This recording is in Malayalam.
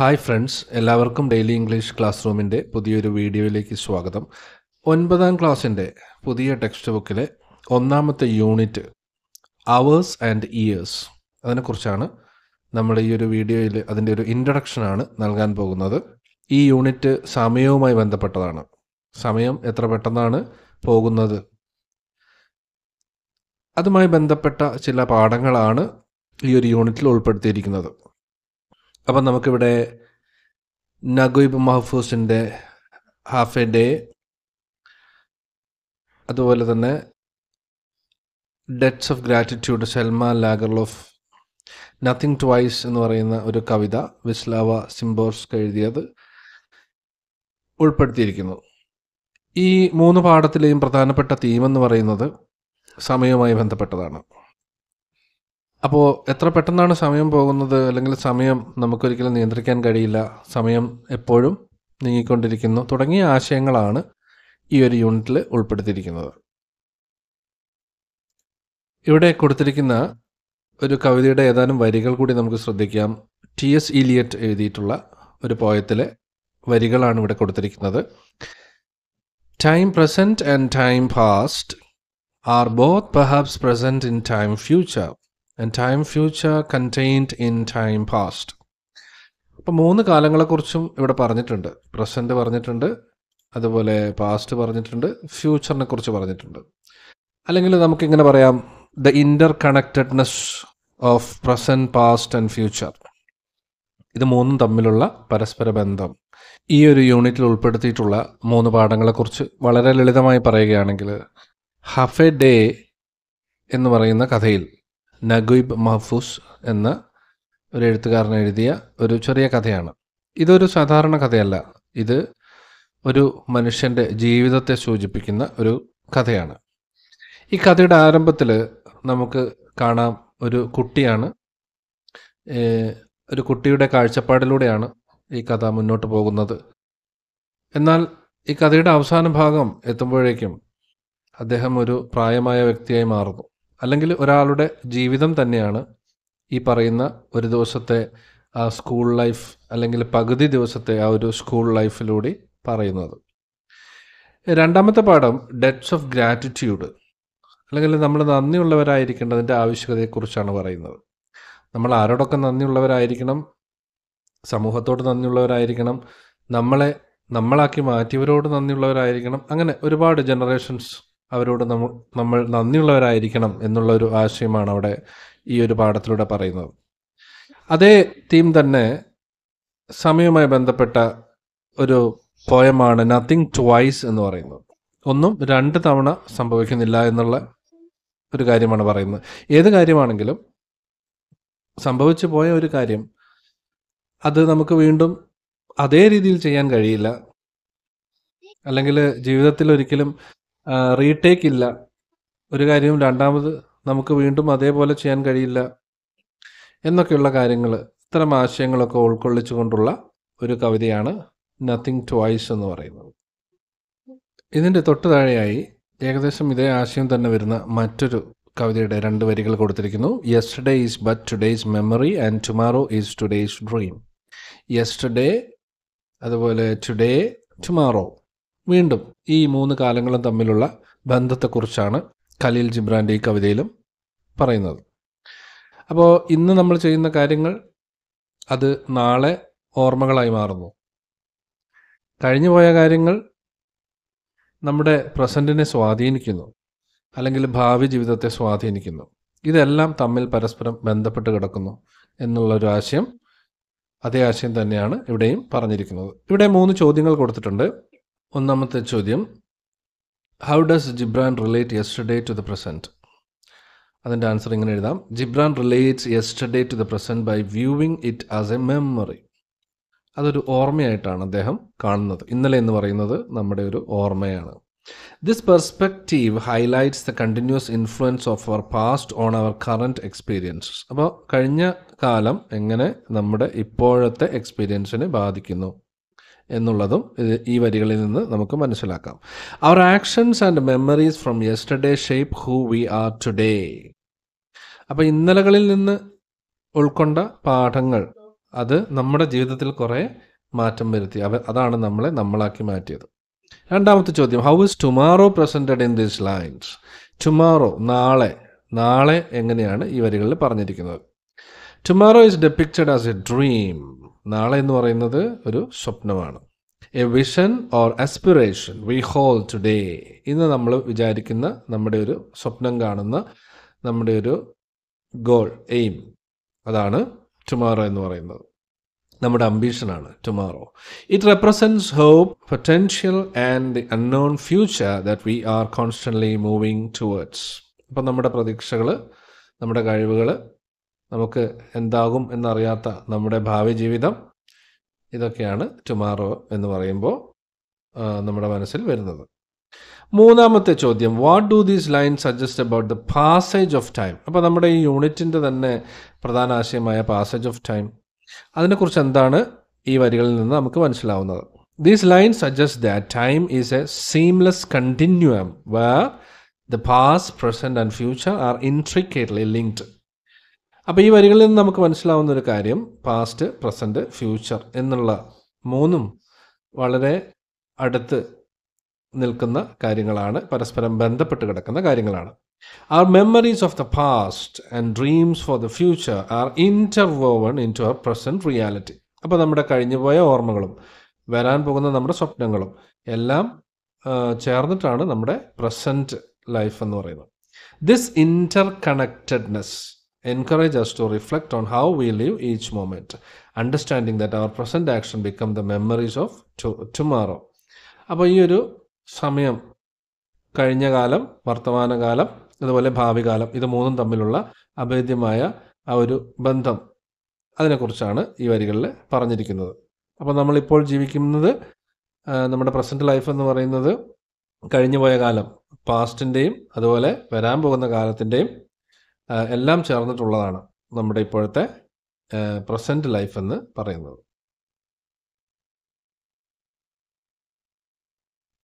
ഹായ് ഫ്രണ്ട്സ് എല്ലാവർക്കും ഡെയിലി ഇംഗ്ലീഷ് ക്ലാസ് റൂമിൻ്റെ പുതിയൊരു വീഡിയോയിലേക്ക് സ്വാഗതം ഒൻപതാം ക്ലാസ്സിൻ്റെ പുതിയ ടെക്സ്റ്റ് ബുക്കിലെ ഒന്നാമത്തെ യൂണിറ്റ് അവേഴ്സ് ആൻഡ് ഇയേഴ്സ് അതിനെക്കുറിച്ചാണ് നമ്മൾ ഈ ഒരു വീഡിയോയിൽ അതിൻ്റെ ഒരു ഇൻട്രഡക്ഷനാണ് നൽകാൻ പോകുന്നത് ഈ യൂണിറ്റ് സമയവുമായി ബന്ധപ്പെട്ടതാണ് സമയം എത്ര പെട്ടെന്നാണ് പോകുന്നത് അതുമായി ബന്ധപ്പെട്ട ചില പാഠങ്ങളാണ് ഈ ഒരു യൂണിറ്റിൽ ഉൾപ്പെടുത്തിയിരിക്കുന്നത് അപ്പം നമുക്കിവിടെ നഗുയിബ് മഹഫൂസിൻ്റെ ഹാഫ് എ ഡേ അതുപോലെ തന്നെ debts of gratitude Lager Lagerlof nothing twice എന്ന് പറയുന്ന ഒരു കവിത വിസ്ലാവ സിംബോർസ് എഴുതിയത് ഉൾപ്പെടുത്തിയിരിക്കുന്നു ഈ മൂന്ന് പാഠത്തിലെയും പ്രധാനപ്പെട്ട തീമെന്ന് പറയുന്നത് സമയവുമായി ബന്ധപ്പെട്ടതാണ് അപ്പോൾ എത്ര പെട്ടെന്നാണ് സമയം പോകുന്നത് അല്ലെങ്കിൽ സമയം നമുക്കൊരിക്കലും നിയന്ത്രിക്കാൻ കഴിയില്ല സമയം എപ്പോഴും നീങ്ങിക്കൊണ്ടിരിക്കുന്നു തുടങ്ങിയ ആശയങ്ങളാണ് ഈ ഒരു യൂണിറ്റിൽ ഉൾപ്പെടുത്തിയിരിക്കുന്നത് ഇവിടെ കൊടുത്തിരിക്കുന്ന ഒരു കവിതയുടെ ഏതാനും വരികൾ കൂടി നമുക്ക് ശ്രദ്ധിക്കാം ടി എസ് ഇലിയറ്റ് എഴുതിയിട്ടുള്ള ഒരു പോയത്തിലെ വരികളാണ് ഇവിടെ കൊടുത്തിരിക്കുന്നത് time present and time past are both perhaps present in time future and time future contained in time past അപ്പം മൂന്ന് കാലങ്ങളെക്കുറിച്ചും ഇവിടെ പറഞ്ഞിട്ടുണ്ട് പ്രസൻറ്റ് പറഞ്ഞിട്ടുണ്ട് അതുപോലെ പാസ്റ്റ് പറഞ്ഞിട്ടുണ്ട് ഫ്യൂച്ചറിനെ കുറിച്ച് പറഞ്ഞിട്ടുണ്ട് അല്ലെങ്കിൽ നമുക്കിങ്ങനെ പറയാം the interconnectedness of present past and future ഇത് മൂന്നും തമ്മിലുള്ള പരസ്പര ബന്ധം ഈ ഒരു യൂണിറ്റിൽ ഉൾപ്പെടുത്തിയിട്ടുള്ള മൂന്ന് പാഠങ്ങളെക്കുറിച്ച് വളരെ ലളിതമായി പറയുകയാണെങ്കിൽ ഹഫ് എ ഡേ എന്ന് പറയുന്ന കഥയിൽ നഗുയ്ബ് മഹഫൂസ് എന്ന ഒരു എഴുത്തുകാരൻ എഴുതിയ ഒരു ചെറിയ കഥയാണ് ഇതൊരു സാധാരണ കഥയല്ല ഇത് ഒരു മനുഷ്യൻ്റെ ജീവിതത്തെ സൂചിപ്പിക്കുന്ന ഒരു കഥയാണ് ഈ കഥയുടെ ആരംഭത്തിൽ നമുക്ക് കാണാം ഒരു കുട്ടിയാണ് ഒരു കുട്ടിയുടെ കാഴ്ചപ്പാടിലൂടെയാണ് ഈ കഥ മുന്നോട്ട് പോകുന്നത് എന്നാൽ ഈ കഥയുടെ അവസാന ഭാഗം എത്തുമ്പോഴേക്കും അദ്ദേഹം ഒരു പ്രായമായ വ്യക്തിയായി മാറുന്നു അല്ലെങ്കിൽ ഒരാളുടെ ജീവിതം തന്നെയാണ് ഈ പറയുന്ന ഒരു ദിവസത്തെ ആ സ്കൂൾ ലൈഫ് അല്ലെങ്കിൽ പകുതി ദിവസത്തെ ആ ഒരു സ്കൂൾ ലൈഫിലൂടെ പറയുന്നത് രണ്ടാമത്തെ പാഠം ഡെറ്റ്സ് ഓഫ് ഗ്രാറ്റിറ്റ്യൂഡ് അല്ലെങ്കിൽ നമ്മൾ നന്ദിയുള്ളവരായിരിക്കേണ്ടതിൻ്റെ ആവശ്യകതയെക്കുറിച്ചാണ് പറയുന്നത് നമ്മൾ ആരോടൊക്കെ നന്ദിയുള്ളവരായിരിക്കണം സമൂഹത്തോട് നന്ദിയുള്ളവരായിരിക്കണം നമ്മളെ നമ്മളാക്കി മാറ്റിയവരോട് നന്ദിയുള്ളവരായിരിക്കണം അങ്ങനെ ഒരുപാട് ജനറേഷൻസ് അവരോട് നമ്മൾ നമ്മൾ നന്ദിയുള്ളവരായിരിക്കണം എന്നുള്ള ഒരു ആശയമാണ് അവിടെ ഈ ഒരു പാഠത്തിലൂടെ പറയുന്നത് അതേ തീം തന്നെ സമയവുമായി ബന്ധപ്പെട്ട ഒരു പോയമാണ് നത്തിങ് ട്വൈസ് എന്ന് പറയുന്നത് ഒന്നും രണ്ട് തവണ സംഭവിക്കുന്നില്ല എന്നുള്ള ഒരു കാര്യമാണ് പറയുന്നത് ഏത് കാര്യമാണെങ്കിലും സംഭവിച്ചു പോയ ഒരു കാര്യം അത് നമുക്ക് വീണ്ടും അതേ രീതിയിൽ ചെയ്യാൻ കഴിയില്ല അല്ലെങ്കിൽ ജീവിതത്തിൽ ഒരിക്കലും റീടേക്ക് ഇല്ല ഒരു കാര്യവും രണ്ടാമത് നമുക്ക് വീണ്ടും അതേപോലെ ചെയ്യാൻ കഴിയില്ല എന്നൊക്കെയുള്ള കാര്യങ്ങൾ ഇത്തരം ആശയങ്ങളൊക്കെ ഉൾക്കൊള്ളിച്ചുകൊണ്ടുള്ള ഒരു കവിതയാണ് നത്തിങ് ട്വൈസ് എന്ന് പറയുന്നത് ഇതിൻ്റെ തൊട്ട് താഴെയായി ഏകദേശം ഇതേ ആശയം തന്നെ വരുന്ന മറ്റൊരു കവിതയുടെ രണ്ട് വരികൾ കൊടുത്തിരിക്കുന്നു yesterday is but today's memory and tomorrow is today's dream yesterday അതുപോലെ ടുഡേ ടുമാറോ വീണ്ടും ഈ മൂന്ന് കാലങ്ങളും തമ്മിലുള്ള ബന്ധത്തെക്കുറിച്ചാണ് ഖലീൽ ജിബ്രാൻ്റെ ഈ കവിതയിലും പറയുന്നത് അപ്പോൾ ഇന്ന് നമ്മൾ ചെയ്യുന്ന കാര്യങ്ങൾ അത് നാളെ ഓർമ്മകളായി മാറുന്നു കഴിഞ്ഞു പോയ കാര്യങ്ങൾ നമ്മുടെ പ്രസൻറ്റിനെ സ്വാധീനിക്കുന്നു അല്ലെങ്കിൽ ഭാവി ജീവിതത്തെ സ്വാധീനിക്കുന്നു ഇതെല്ലാം തമ്മിൽ പരസ്പരം ബന്ധപ്പെട്ട് കിടക്കുന്നു എന്നുള്ളൊരു ആശയം അതേ ആശയം തന്നെയാണ് ഇവിടെയും പറഞ്ഞിരിക്കുന്നത് ഇവിടെ മൂന്ന് ചോദ്യങ്ങൾ കൊടുത്തിട്ടുണ്ട് ഒന്നാമത്തെ ചോദ്യം how does Gibran relate yesterday to the present അതിൻ്റെ ആൻസർ ഇങ്ങനെ എഴുതാം Gibran relates yesterday to the present by viewing it as a memory അതൊരു ഓർമ്മയായിട്ടാണ് അദ്ദേഹം കാണുന്നത് ഇന്നലെ എന്ന് പറയുന്നത് നമ്മുടെ ഒരു ഓർമ്മയാണ് this perspective highlights the continuous influence of our past on our current experience അപ്പോൾ കഴിഞ്ഞ കാലം എങ്ങനെ നമ്മുടെ ഇപ്പോഴത്തെ എക്സ്പീരിയൻസിനെ ബാധിക്കുന്നു എന്നുള്ളതും ഈ വരികളിൽ നിന്ന് നമുക്ക് മനസ്സിലാക്കാം our actions and memories from yesterday shape who we are today അപ്പോൾ ഇന്നലകളിൽ നിന്ന് ഉൾക്കൊണ്ട പാഠങ്ങൾ അത് നമ്മുടെ ജീവിതത്തിൽ കുറേ മാറ്റം വരുത്തി അവ അതാണ് നമ്മളെ നമ്മളാക്കി മാറ്റിയത് രണ്ടാമത്തെ ചോദ്യം how is tomorrow presented in these lines tomorrow നാളെ നാളെ എങ്ങനെയാണ് ഈ വരികളിൽ പറഞ്ഞിരിക്കുന്നത് tomorrow is depicted as a dream നാളെ എന്ന് പറയുന്നത് ഒരു സ്വപ്നമാണ് a vision or aspiration we hold today ഇന്ന് നമ്മൾ വിചാരിക്കുന്ന നമ്മുടെ ഒരു സ്വപ്നം കാണുന്ന നമ്മുടെ ഒരു ഗോൾ എയിം അതാണ് ടുമാറോ എന്ന് പറയുന്നത് നമ്മുടെ അംബീഷനാണ് tomorrow it represents hope potential and the unknown future that we are constantly moving towards അപ്പം നമ്മുടെ പ്രതീക്ഷകൾ നമ്മുടെ കഴിവുകൾ നമുക്ക് എന്താകും എന്നറിയാത്ത നമ്മുടെ ഭാവി ജീവിതം ഇതൊക്കെയാണ് ടുമാറോ എന്ന് പറയുമ്പോൾ നമ്മുടെ മനസ്സിൽ വരുന്നത് മൂന്നാമത്തെ ചോദ്യം what do these line suggest about the passage of time അപ്പോൾ നമ്മുടെ ഈ യൂണിറ്റിൻ്റെ തന്നെ പ്രധാന ആശയമായ പാസേജ് ഓഫ് ടൈം അതിനെക്കുറിച്ച് എന്താണ് ഈ വരികളിൽ നിന്ന് നമുക്ക് മനസ്സിലാവുന്നത് these line suggest that time is a seamless continuum where the past present and future are intricately linked അപ്പോൾ ഈ വരികളിൽ നിന്ന് നമുക്ക് മനസ്സിലാവുന്ന ഒരു കാര്യം പാസ്റ്റ് പ്രസൻറ്റ് ഫ്യൂച്ചർ എന്നുള്ള മൂന്നും വളരെ അടുത്ത് നിൽക്കുന്ന കാര്യങ്ങളാണ് പരസ്പരം ബന്ധപ്പെട്ട് കിടക്കുന്ന കാര്യങ്ങളാണ് our memories of the past and dreams for the future are interwoven into our present reality അപ്പോൾ നമ്മുടെ കഴിഞ്ഞുപോയ ഓർമ്മകളും വരാൻ പോകുന്ന നമ്മുടെ സ്വപ്നങ്ങളും എല്ലാം ചേർന്നിട്ടാണ് നമ്മുടെ പ്രസൻറ്റ് ലൈഫ് എന്ന് പറയുന്നത് this interconnectedness encourage us to reflect on how we live each moment, understanding that our present action become the memories of to tomorrow. അപ്പോൾ ഈ ഒരു സമയം കഴിഞ്ഞ കാലം വർത്തമാനകാലം അതുപോലെ ഭാവി കാലം ഇത് മൂന്നും തമ്മിലുള്ള അഭേദ്യമായ ആ ഒരു ബന്ധം അതിനെക്കുറിച്ചാണ് ഈ വരികളിൽ പറഞ്ഞിരിക്കുന്നത് അപ്പോൾ നമ്മളിപ്പോൾ ജീവിക്കുന്നത് നമ്മുടെ പ്രസൻറ്റ് ലൈഫ് എന്ന് പറയുന്നത് കഴിഞ്ഞുപോയ കാലം പാസ്റ്റിൻ്റെയും അതുപോലെ വരാൻ പോകുന്ന കാലത്തിൻ്റെയും എല്ലാം ചേർന്നിട്ടുള്ളതാണ് നമ്മുടെ ഇപ്പോഴത്തെ പ്രസൻറ്റ് ലൈഫ് എന്ന് പറയുന്നത്